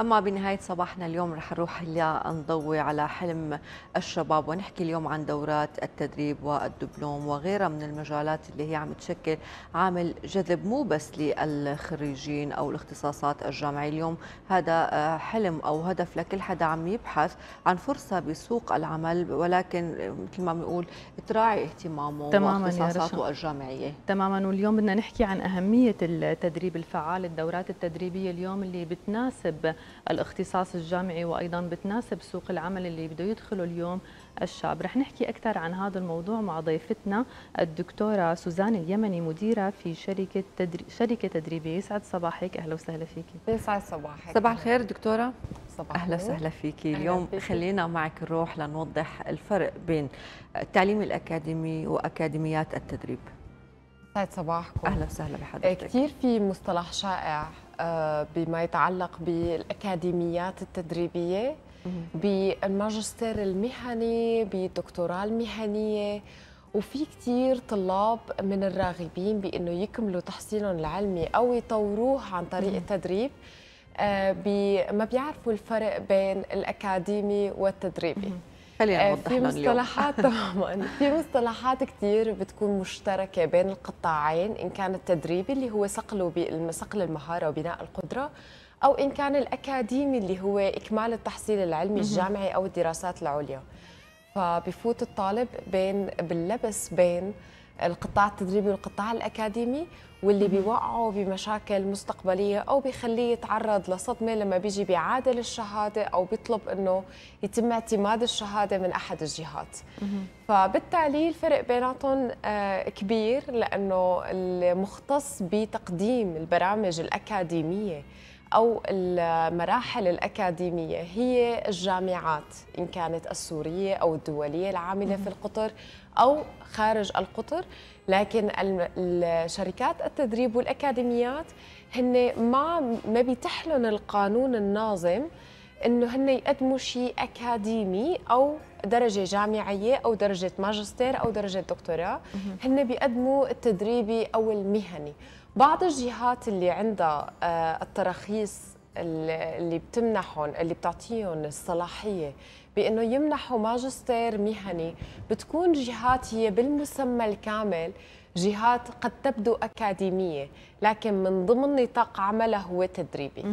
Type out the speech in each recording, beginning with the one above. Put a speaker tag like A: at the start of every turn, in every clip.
A: أما بنهاية صباحنا اليوم رح نروح لنضوي على حلم الشباب ونحكي اليوم عن دورات التدريب والدبلوم وغيرها من المجالات اللي هي عم تشكل عامل جذب مو بس للخريجين أو الاختصاصات الجامعية اليوم هذا آه، حلم أو هدف لكل حدا عم يبحث عن فرصة بسوق العمل ولكن آه، مثل ما بنقول تراعي اهتمامه تماما واختصاصاته الجامعية
B: تماما واليوم بدنا نحكي عن أهمية التدريب الفعال الدورات التدريبية اليوم اللي بتناسب الاختصاص الجامعي وايضا بتناسب سوق العمل اللي بده يدخله اليوم الشاب رح نحكي اكثر عن هذا الموضوع مع ضيفتنا الدكتوره سوزان اليمني مديره في شركه تدري... شركه تدريبيه يسعد صباحك اهلا وسهلا فيكي
A: يسعد صباحك صباح الخير دكتوره صباح اهلا وسهلا فيكي اليوم فيك. خلينا معك نروح لنوضح الفرق بين التعليم الاكاديمي واكاديميات التدريب يسعد
C: صباحكم اهلا وسهلا بحضرتك إيه، كثير في مصطلح شائع آه، بما يتعلق بالاكاديميات التدريبيه بالماجستير المهني بالدكتوراه المهنيه وفي كثير طلاب من الراغبين بانه يكملوا تحصيلهم العلمي او يطوروه عن طريق التدريب آه، ما بيعرفوا الفرق بين الاكاديمي والتدريبي خلينا آه، نوضح في مصطلحات طبعا في مصطلحات كثير بتكون مشتركه بين القطاعين ان كان التدريبي اللي هو صقل صقل المهاره وبناء القدره او ان كان الاكاديمي اللي هو اكمال التحصيل العلمي الجامعي او الدراسات العليا فبفوت الطالب بين باللبس بين القطاع التدريبي والقطاع الاكاديمي واللي بيوقعه بمشاكل مستقبلية أو بيخليه يتعرض لصدمة لما بيجي بيعادل الشهادة أو بيطلب أنه يتم اعتماد الشهادة من أحد الجهات فبالتالي الفرق بيناتهم آه، كبير لأنه المختص بتقديم البرامج الأكاديمية أو المراحل الأكاديمية هي الجامعات إن كانت السورية أو الدولية العاملة في القطر أو خارج القطر لكن الشركات التدريب والأكاديميات هن ما ما بيتحلن القانون الناظم انه هن يقدموا شيء اكاديمي او درجه جامعيه او درجه ماجستير او درجه دكتوراه هن بيقدموا التدريبي او المهني بعض الجهات اللي عندها آه، التراخيص اللي بتمنحهم اللي بتعطيهم الصلاحيه بانه يمنحوا ماجستير مهني بتكون جهات هي بالمسمى الكامل جهات قد تبدو أكاديمية لكن من ضمن نطاق عملها هو تدريبي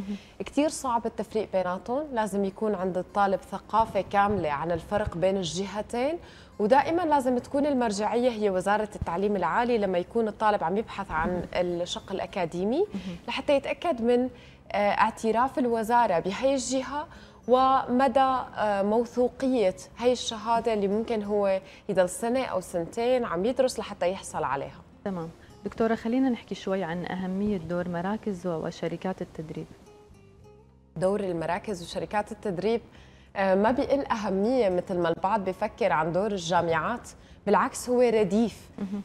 C: كثير صعب التفريق بيناتهم لازم يكون عند الطالب ثقافة كاملة عن الفرق بين الجهتين ودائما لازم تكون المرجعيه هي وزاره التعليم العالي لما يكون الطالب عم يبحث عن الشق الاكاديمي لحتى يتاكد من آه، اعتراف الوزاره بهي الجهه ومدى آه، موثوقية هي الشهادة اللي ممكن هو يضل سنة أو سنتين عم يدرس لحتى يحصل عليها
B: تمام دكتورة خلينا نحكي شوي عن أهمية دور مراكز وشركات التدريب دور
C: المراكز وشركات التدريب آه، ما بيقل أهمية مثل ما البعض بيفكر عن دور الجامعات بالعكس هو رديف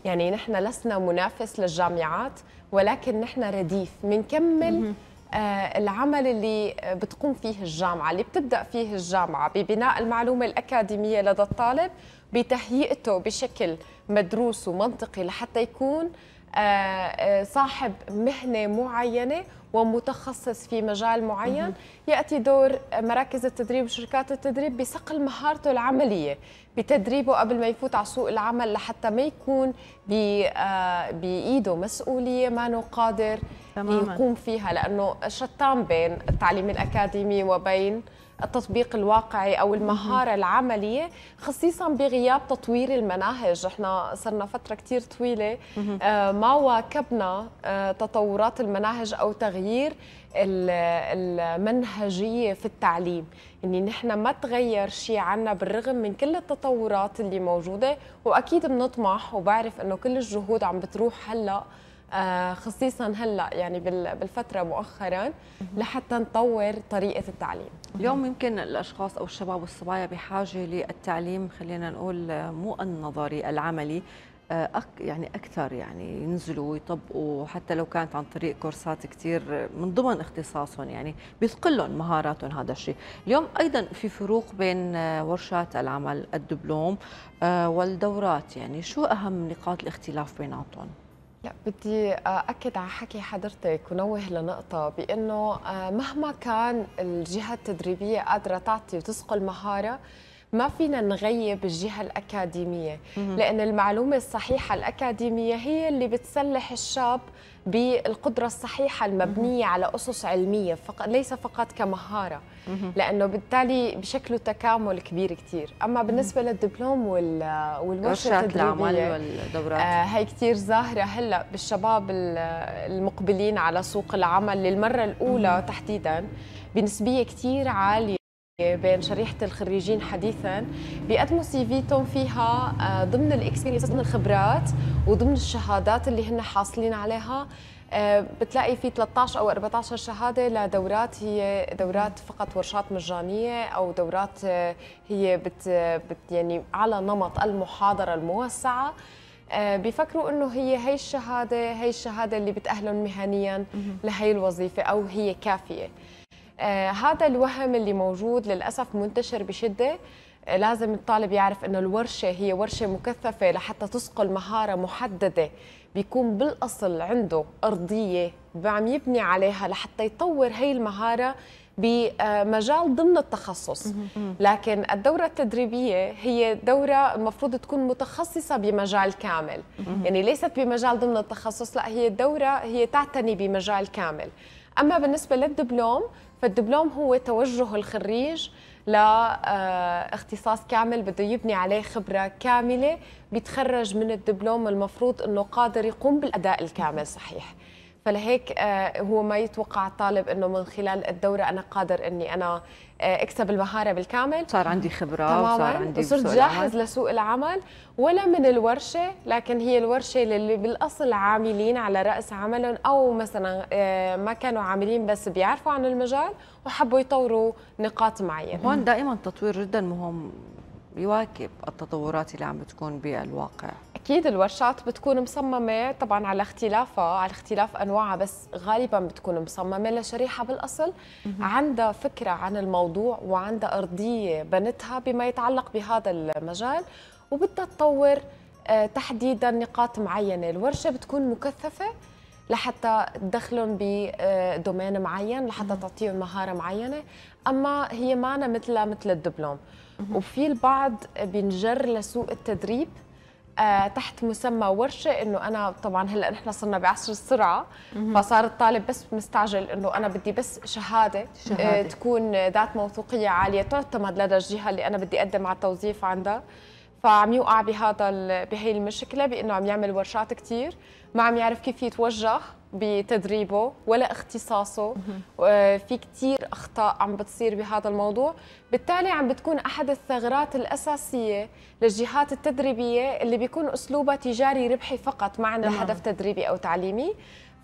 C: يعني نحن لسنا منافس للجامعات ولكن نحن رديف بنكمل آه، العمل اللي بتقوم فيه الجامعة اللي بتبدأ فيه الجامعة ببناء المعلومة الأكاديمية لدى الطالب بتهيئته بشكل مدروس ومنطقي لحتى يكون آه، آه، صاحب مهنة معينة ومتخصص في مجال معين يأتي دور مراكز التدريب وشركات التدريب بصقل مهارته العملية بتدريبه قبل ما يفوت على سوق العمل لحتى ما يكون آه، بإيده مسؤولية ما قادر تماما. يقوم فيها لأنه شتان بين التعليم الأكاديمي وبين التطبيق الواقعي او المهاره العمليه خصيصا بغياب تطوير المناهج احنا صرنا فتره كثير طويله آه، ما واكبنا آه، تطورات المناهج او تغيير المنهجيه في التعليم يعني نحن ما تغير شيء عنا بالرغم من كل التطورات اللي موجوده واكيد بنطمح وبعرف انه كل الجهود عم بتروح هلا آه، خصيصا هلا يعني بالفتره مؤخرا لحتى نطور طريقه التعليم
A: اليوم يمكن الاشخاص او الشباب والصبايا بحاجه للتعليم خلينا نقول مو النظري العملي آه، أك يعني اكثر يعني ينزلوا ويطبقوا حتى لو كانت عن طريق كورسات كثير من ضمن اختصاصهم يعني بيثقل لهم مهاراتهم هذا الشيء، اليوم ايضا في فروق بين آه، ورشات العمل الدبلوم والدورات يعني شو اهم نقاط الاختلاف بيناتهم؟ لا
C: بدي آه، أكد على حكي حضرتك ونوه لنقطة بأنه آه، مهما كان الجهة التدريبية قادرة تعطي وتسقل مهارة ما فينا نغيب الجهه الاكاديميه لان المعلومه الصحيحه الاكاديميه هي اللي بتسلح الشاب بالقدره الصحيحه المبنيه على اسس علميه فقط ليس فقط كمهاره لانه بالتالي بشكله تكامل كبير كثير اما بالنسبه للدبلوم والورشه التدريبيه والدورات آه، هي كثير ظاهره هلا بالشباب المقبلين على سوق العمل للمره الاولى تحديدا بنسبيه كثير عاليه بين شريحه الخريجين حديثا بيقدموا سي فيتهم فيها آه، ضمن الاكسبيرينس ضمن الخبرات وضمن الشهادات اللي هن حاصلين عليها آه، بتلاقي في 13 او 14 شهاده لدورات هي دورات فقط ورشات مجانيه او دورات آه، هي بت, بت يعني على نمط المحاضره الموسعه بيفكروا انه هي هي الشهاده هي الشهاده اللي بتاهلهم مهنيا لهي الوظيفه او هي كافيه آه هذا الوهم اللي موجود للاسف منتشر بشده آه لازم الطالب يعرف انه الورشه هي ورشه مكثفه لحتى تصقل مهاره محدده بيكون بالاصل عنده ارضيه عم يبني عليها لحتى يطور هي المهاره بمجال ضمن التخصص لكن الدورة التدريبية هي دورة المفروض تكون متخصصة بمجال كامل يعني ليست بمجال ضمن التخصص لا هي الدورة هي تعتني بمجال كامل أما بالنسبة للدبلوم فالدبلوم هو توجه الخريج لاختصاص آه، كامل بده يبني عليه خبرة كاملة بيتخرج من الدبلوم المفروض أنه قادر يقوم بالأداء الكامل صحيح فلهيك آه، هو ما يتوقع الطالب انه من خلال الدوره انا قادر اني انا آه، اكسب المهاره بالكامل صار عندي خبره تماما وصار عندي وصرت جاهز لسوق العمل ولا من الورشه لكن هي الورشه اللي بالاصل عاملين على راس عملهم او مثلا آه، ما كانوا عاملين بس بيعرفوا عن المجال وحبوا يطوروا نقاط معينه هون
A: دائما التطوير جدا مهم يواكب التطورات اللي عم بتكون بالواقع
C: اكيد الورشات بتكون مصممه طبعا على اختلافها على اختلاف انواعها بس غالبا بتكون مصممه لشريحه بالاصل عندها فكره عن الموضوع وعندها ارضيه بنتها بما يتعلق بهذا المجال وبدها تطور آه، تحديدا نقاط معينه الورشه بتكون مكثفه لحتى تدخلهم بدومين آه، معين لحتى تعطيهم مهاره معينه اما هي مانا مثلها مثل الدبلوم وفي البعض بينجر لسوق التدريب آه، تحت مسمى ورشه انه انا طبعا هلا نحن صرنا بعصر السرعه فصار الطالب بس مستعجل انه انا بدي بس شهاده, آه، شهادة. تكون ذات موثوقيه عاليه تعتمد لدى الجهه اللي انا بدي اقدم على التوظيف عندها فعم يوقع بهذا بهي المشكله بانه عم يعمل ورشات كثير ما عم يعرف كيف يتوجه بتدريبه ولا اختصاصه في كثير اخطاء عم بتصير بهذا الموضوع بالتالي عم بتكون احد الثغرات الاساسيه للجهات التدريبيه اللي بيكون اسلوبها تجاري ربحي فقط ما عندها نعم. هدف تدريبي او تعليمي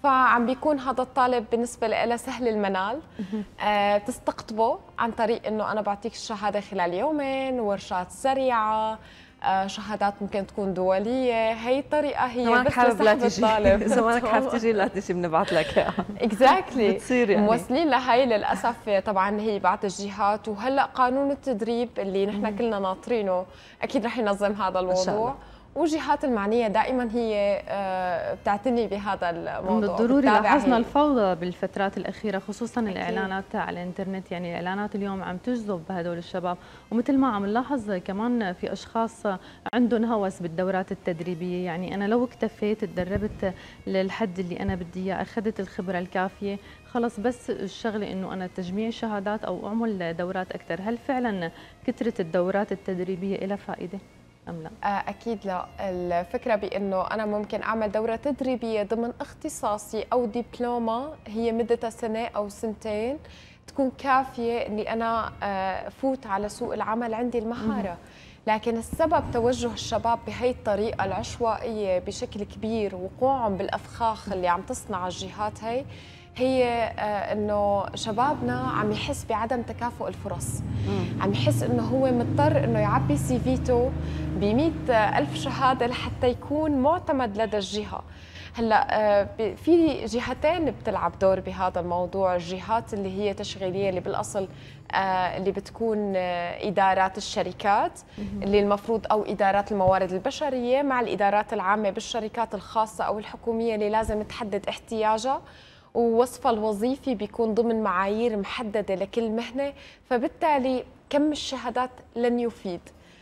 C: فعم بيكون هذا الطالب بالنسبة لها سهل المنال تستقطبه آه، بتستقطبه عن طريق انه انا بعطيك الشهادة خلال يومين ورشات سريعة آه، شهادات ممكن تكون دوليه هي الطريقه هي بس حابب لا تجي اذا ما حابب تجي
A: لا تجي بنبعث لك اياها
C: اكزاكتلي بتصير يعني موصلين لهي للاسف طبعا هي بعض الجهات وهلا قانون التدريب اللي نحن كلنا ناطرينه اكيد رح ينظم هذا الموضوع إن شاء الله. والجهات المعنية دائما هي آه، بتعتني بهذا الموضوع من الضروري لاحظنا
B: الفوضى بالفترات الأخيرة خصوصا أكيد. الإعلانات على الإنترنت يعني الإعلانات اليوم عم تجذب هدول الشباب ومثل ما عم نلاحظ كمان في أشخاص عندهم هوس بالدورات التدريبية يعني أنا لو اكتفيت تدربت للحد اللي أنا بدي إياه أخذت الخبرة الكافية خلص بس الشغلة إنه أنا تجميع شهادات أو أعمل دورات أكثر هل فعلا كثرة الدورات التدريبية لها فائدة؟ ام لا؟
C: آه، اكيد لا، الفكره بانه انا ممكن اعمل دوره تدريبيه ضمن اختصاصي او دبلومه هي مدتها سنه او سنتين تكون كافيه اني انا آه، فوت على سوق العمل عندي المهاره لكن السبب توجه الشباب بهي الطريقه العشوائيه بشكل كبير وقوعهم بالافخاخ اللي عم تصنع الجهات هي هي آه، انه شبابنا عم يحس بعدم تكافؤ الفرص عم يحس انه هو مضطر انه يعبي سي فيته ب ألف شهاده لحتى يكون معتمد لدى الجهه هلا آه، في جهتين بتلعب دور بهذا الموضوع الجهات اللي هي تشغيليه اللي بالاصل آه، اللي بتكون ادارات الشركات اللي المفروض او ادارات الموارد البشريه مع الادارات العامه بالشركات الخاصه او الحكوميه اللي لازم تحدد احتياجها ووصفة الوظيفي بيكون ضمن معايير محدده لكل مهنه فبالتالي كم الشهادات لن يفيد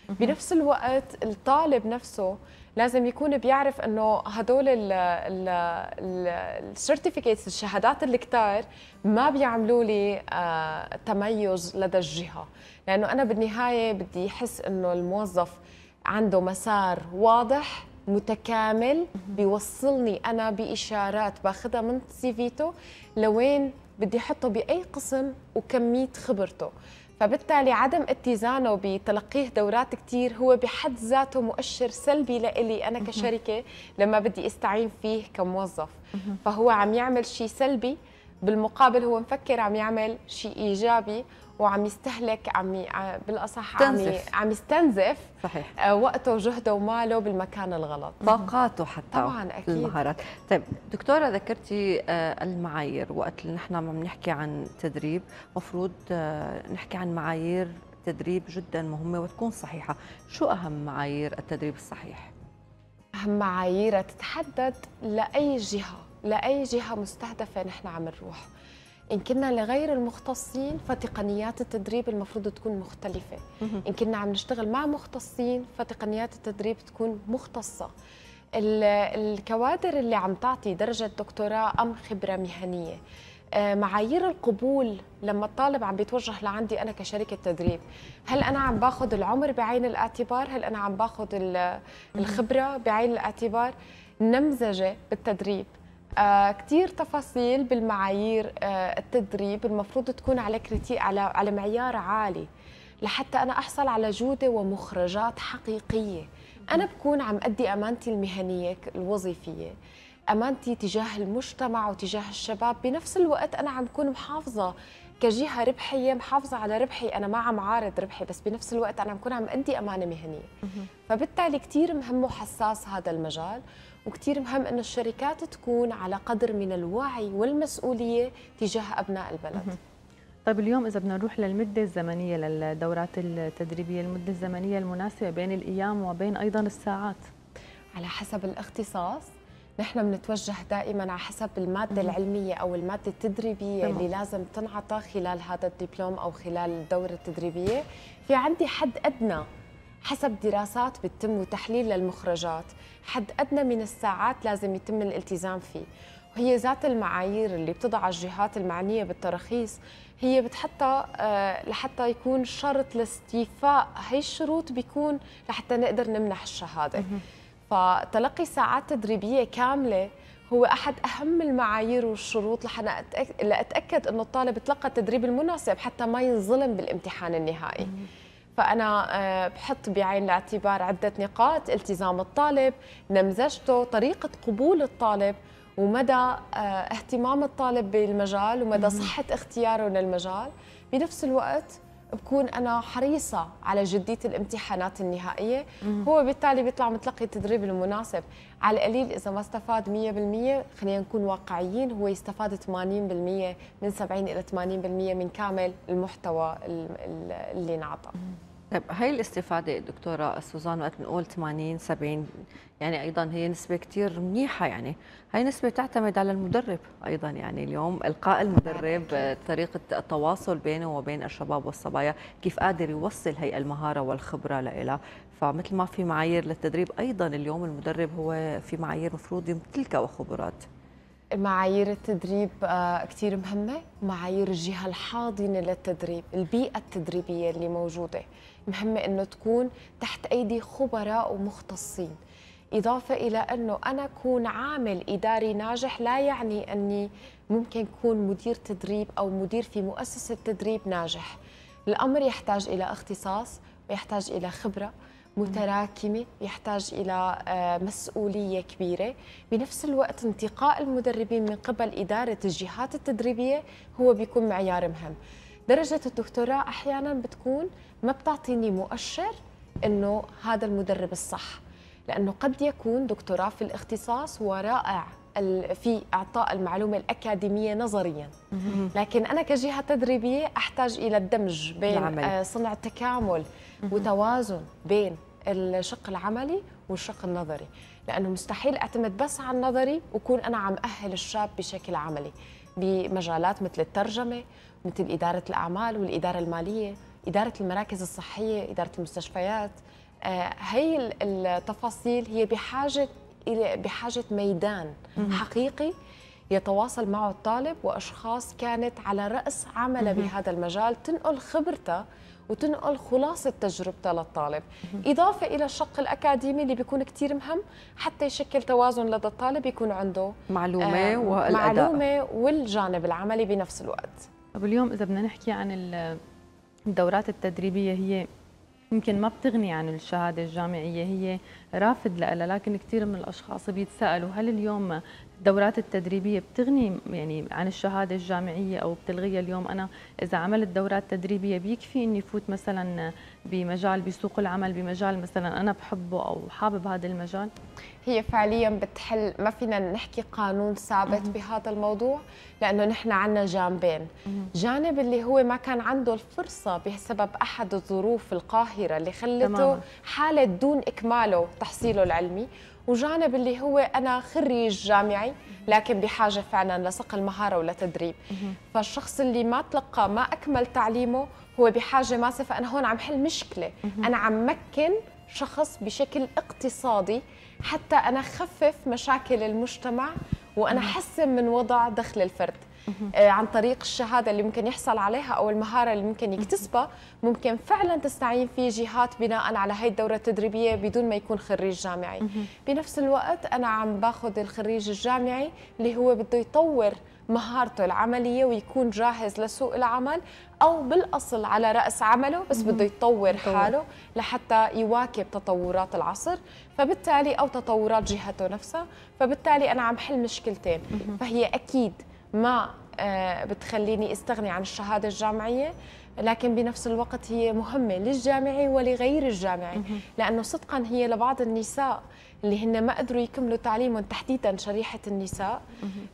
C: بنفس الوقت الطالب نفسه لازم يكون بيعرف انه هدول السيرتيفيكيتس الشهادات اللي كتار ما بيعملوا لي آه تميز لدى الجهه لانه انا بالنهايه بدي احس انه الموظف عنده مسار واضح متكامل بيوصلني انا باشارات باخذها من سيفيته لوين بدي احطه باي قسم وكميه خبرته فبالتالي عدم اتزانه بتلقيه دورات كثير هو بحد ذاته مؤشر سلبي لإلي أنا كشركة لما بدي استعين فيه كموظف فهو عم يعمل شيء سلبي بالمقابل هو مفكر عم يعمل شيء إيجابي وعم يستهلك عم بالاصح عم عم يستنزف صحيح آه،
A: وقته وجهده وماله بالمكان الغلط طاقاته حتى طبعا اكيد المهارات طيب دكتوره ذكرتي آه، المعايير وقت اللي نحن عم نحكي عن تدريب مفروض آه، نحكي عن معايير تدريب جدا مهمه وتكون صحيحه شو اهم معايير التدريب الصحيح
C: اهم معايير تتحدد لاي جهه لاي جهه مستهدفه نحن عم نروح إن كنا لغير المختصين فتقنيات التدريب المفروض تكون مختلفة إن كنا عم نشتغل مع مختصين فتقنيات التدريب تكون مختصة الكوادر اللي عم تعطي درجة دكتوراه أم خبرة مهنية آه، معايير القبول لما الطالب عم بيتوجه لعندي انا كشركه تدريب هل انا عم باخذ العمر بعين الاعتبار هل انا عم باخذ الخبره بعين الاعتبار نمزجه بالتدريب آه كثير تفاصيل بالمعايير آه التدريب المفروض تكون على كريتي على على معيار عالي لحتى انا احصل على جوده ومخرجات حقيقيه انا بكون عم ادي امانتي المهنيه الوظيفيه امانتي تجاه المجتمع وتجاه الشباب بنفس الوقت انا عم بكون محافظه كجهه ربحيه محافظه على ربحي انا ما عم عارض ربحي بس بنفس الوقت انا عم بكون عم ادي امانه مهنيه فبالتالي كثير مهم وحساس هذا المجال وكثير مهم أن الشركات تكون على قدر من الوعي والمسؤولية تجاه أبناء البلد
B: طيب اليوم إذا بدنا نروح للمدة الزمنية للدورات التدريبية المدة الزمنية المناسبة بين الأيام وبين أيضا الساعات على حسب الاختصاص نحن بنتوجه
C: دائما على حسب الماده العلميه او الماده التدريبيه تمام. اللي لازم تنعطى خلال هذا الدبلوم او خلال الدوره التدريبيه في عندي حد ادنى حسب دراسات بتتم وتحليل للمخرجات حد أدنى من الساعات لازم يتم الالتزام فيه وهي ذات المعايير اللي بتضع الجهات المعنية بالتراخيص هي بتحطها آه، لحتى يكون شرط لاستيفاء هي الشروط بيكون لحتى نقدر نمنح الشهادة فتلقي ساعات تدريبية كاملة هو أحد أهم المعايير والشروط لأتأكد أنه الطالب تلقى التدريب المناسب حتى ما ينظلم بالامتحان النهائي فأنا آه، بحط بعين الاعتبار عدة نقاط التزام الطالب نمذجته طريقة قبول الطالب ومدى آه، اهتمام الطالب بالمجال ومدى صحة اختياره للمجال بنفس الوقت بكون انا حريصه على جديه الامتحانات النهائيه مم. هو بالتالي بيطلع متلقي التدريب المناسب على القليل اذا ما استفاد 100% خلينا نكون واقعيين هو يستفاد 80% من 70 الى 80% من كامل
A: المحتوى اللي انعطى طيب هاي الاستفادة دكتورة سوزان وقت بنقول 80 70 يعني أيضا هي نسبة كتير منيحة يعني هاي نسبة تعتمد على المدرب أيضا يعني اليوم إلقاء المدرب طريقة التواصل بينه وبين الشباب والصبايا كيف قادر يوصل هي المهارة والخبرة لإله فمثل ما في معايير للتدريب أيضا اليوم المدرب هو في معايير مفروض يمتلكها وخبرات
C: معايير التدريب آه، كثير مهمة معايير الجهة الحاضنة للتدريب البيئة التدريبية اللي موجودة مهمة أنه تكون تحت أيدي خبراء ومختصين إضافة إلى أنه أنا أكون عامل إداري ناجح لا يعني أني ممكن أكون مدير تدريب أو مدير في مؤسسة تدريب ناجح الأمر يحتاج إلى اختصاص ويحتاج إلى خبرة متراكمه يحتاج الى آه، مسؤوليه كبيره بنفس الوقت انتقاء المدربين من قبل اداره الجهات التدريبيه هو بيكون معيار مهم درجه الدكتوراه احيانا بتكون ما بتعطيني مؤشر انه هذا المدرب الصح لانه قد يكون دكتوراه في الاختصاص ورائع في اعطاء المعلومه الاكاديميه نظريا لكن انا كجهه تدريبيه احتاج الى الدمج بين العمل. آه، صنع تكامل وتوازن بين الشق العملي والشق النظري لانه مستحيل اعتمد بس على النظري وكون انا عم اهل الشاب بشكل عملي بمجالات مثل الترجمه مثل اداره الاعمال والاداره الماليه اداره المراكز الصحيه اداره المستشفيات آه، هي التفاصيل هي بحاجه الى بحاجه ميدان حقيقي يتواصل معه الطالب واشخاص كانت على راس عمله بهذا المجال تنقل خبرتها وتنقل خلاصة تجربتها للطالب إضافة إلى الشق الأكاديمي اللي بيكون كتير مهم حتى يشكل توازن لدى الطالب يكون عنده
B: معلومة آه والأداء معلومة والجانب العملي بنفس الوقت طب اليوم إذا بدنا نحكي عن الدورات التدريبية هي يمكن ما بتغني عن الشهادة الجامعية هي رافد لها لكن كثير من الأشخاص بيتساءلوا هل اليوم الدورات التدريبيه بتغني يعني عن الشهاده الجامعيه او بتلغيها اليوم انا اذا عملت دورات تدريبيه بيكفي اني فوت مثلا بمجال بسوق العمل بمجال مثلا انا بحبه او حابب هذا المجال
C: هي فعليا بتحل
B: ما فينا نحكي قانون
C: ثابت بهذا الموضوع لانه نحن عندنا جانبين جانب اللي هو ما كان عنده الفرصه بسبب احد الظروف القاهره اللي خلته حاله دون اكماله تحصيله العلمي وجانب اللي هو انا خريج جامعي لكن بحاجه فعلا لصقل مهاره ولتدريب فالشخص اللي ما تلقى ما اكمل تعليمه هو بحاجه ماسه فانا هون عم حل مشكله انا عم مكن شخص بشكل اقتصادي حتى انا خفف مشاكل المجتمع وانا حسن من وضع دخل الفرد آه، عن طريق الشهاده اللي ممكن يحصل عليها او المهاره اللي ممكن يكتسبها ممكن فعلا تستعين فيه جهات بناء على هي الدوره التدريبيه بدون ما يكون خريج جامعي بنفس الوقت انا عم باخذ الخريج الجامعي اللي هو بده يطور مهارته العملية ويكون جاهز لسوق العمل أو بالأصل على رأس عمله بس بده يطور حاله لحتى يواكب تطورات العصر فبالتالي أو تطورات جهته نفسها فبالتالي أنا عم حل مشكلتين فهي أكيد ما آه، بتخليني استغني عن الشهاده الجامعيه لكن بنفس الوقت هي مهمه للجامعي ولغير الجامعي لانه صدقا هي لبعض النساء اللي هن ما قدروا يكملوا تعليمهم تحديدا شريحه النساء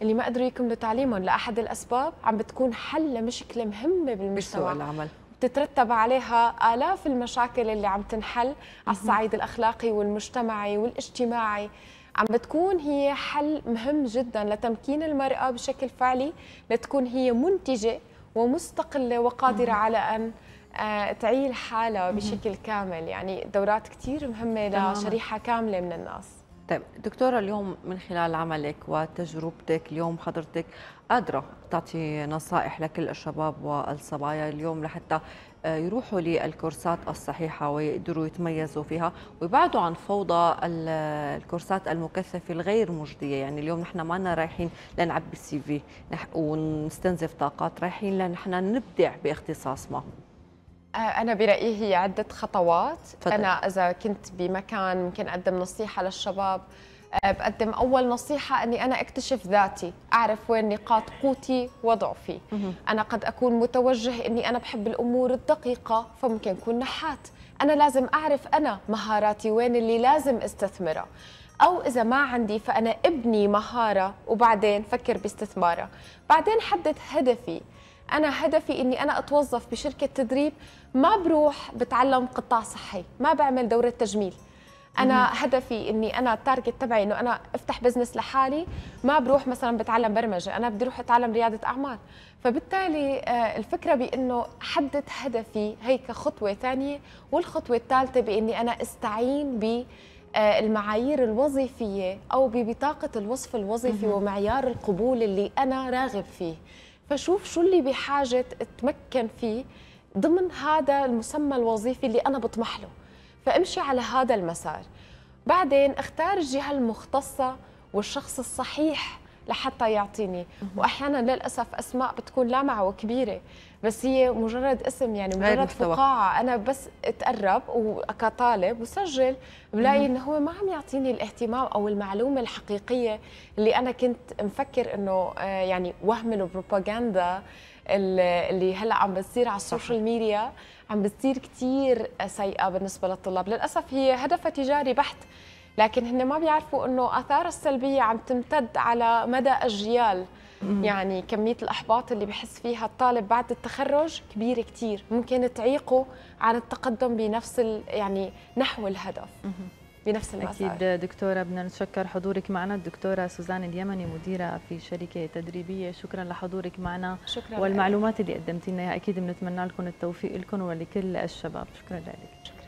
C: اللي ما قدروا يكملوا تعليمهم لاحد الاسباب عم بتكون حل لمشكله مهمه بالمجتمع العمل بتترتب عليها آلاف المشاكل اللي عم تنحل على الصعيد الأخلاقي والمجتمعي والاجتماعي عم بتكون هي حل مهم جدا لتمكين المرأة بشكل فعلي لتكون هي منتجة ومستقلة وقادرة على أن آه، تعيل حالها بشكل كامل يعني دورات كثير مهمة لشريحة كاملة من الناس
A: طيب دكتورة اليوم من خلال عملك وتجربتك اليوم حضرتك قادرة تعطي نصائح لكل الشباب والصبايا اليوم لحتى يروحوا للكورسات الصحيحة ويقدروا يتميزوا فيها ويبعدوا عن فوضى الكورسات المكثفة الغير مجدية يعني اليوم نحن ما رايحين لنعبي السي في ونستنزف طاقات رايحين لنحن نبدع باختصاص ما
C: أنا برأيي هي عدة خطوات فضل. أنا إذا كنت بمكان ممكن أقدم نصيحة للشباب آه، بقدم اول نصيحه اني انا اكتشف ذاتي اعرف وين نقاط قوتي وضعفي انا قد اكون متوجه اني انا بحب الامور الدقيقه فممكن اكون نحات انا لازم اعرف انا مهاراتي وين اللي لازم استثمرها او اذا ما عندي فانا ابني مهاره وبعدين فكر باستثمارها بعدين حدد هدفي انا هدفي اني انا اتوظف بشركه تدريب ما بروح بتعلم قطاع صحي ما بعمل دوره تجميل انا هدفي اني انا التارجت تبعي انه انا افتح بزنس لحالي ما بروح مثلا بتعلم برمجه انا بدي اروح اتعلم رياده اعمال فبالتالي آه، الفكره بانه حدد هدفي هي كخطوه ثانيه والخطوه الثالثه باني انا استعين ب آه، المعايير الوظيفيه او ببطاقه الوصف الوظيفي ومعيار القبول اللي انا راغب فيه فشوف شو اللي بحاجه اتمكن فيه ضمن هذا المسمى الوظيفي اللي انا بطمح له فامشي على هذا المسار بعدين اختار الجهه المختصه والشخص الصحيح لحتى يعطيني واحيانا للاسف اسماء بتكون لامعه وكبيره بس هي مجرد اسم يعني مجرد فقاعه انا بس اتقرب وكطالب وسجل بلاقي انه هو ما عم يعطيني الاهتمام او المعلومه الحقيقيه اللي انا كنت مفكر انه آه، يعني وهم البروباغندا اللي هلا عم بتصير على السوشيال ميديا عم بتصير كثير سيئه بالنسبه للطلاب للاسف هي هدفها تجاري بحت لكن هن ما بيعرفوا انه اثار السلبيه عم تمتد على مدى اجيال يعني كميه الاحباط اللي بحس فيها الطالب بعد التخرج كبيره كثير ممكن تعيقه عن التقدم بنفس يعني نحو الهدف
B: بنفس المسار أكيد دكتورة بدنا نتشكر حضورك معنا الدكتورة سوزان اليمني مديرة في شركة تدريبية شكرا لحضورك معنا شكرا والمعلومات لك. اللي قدمتي لنا أكيد بنتمنى لكم التوفيق لكم ولكل الشباب شكرا لك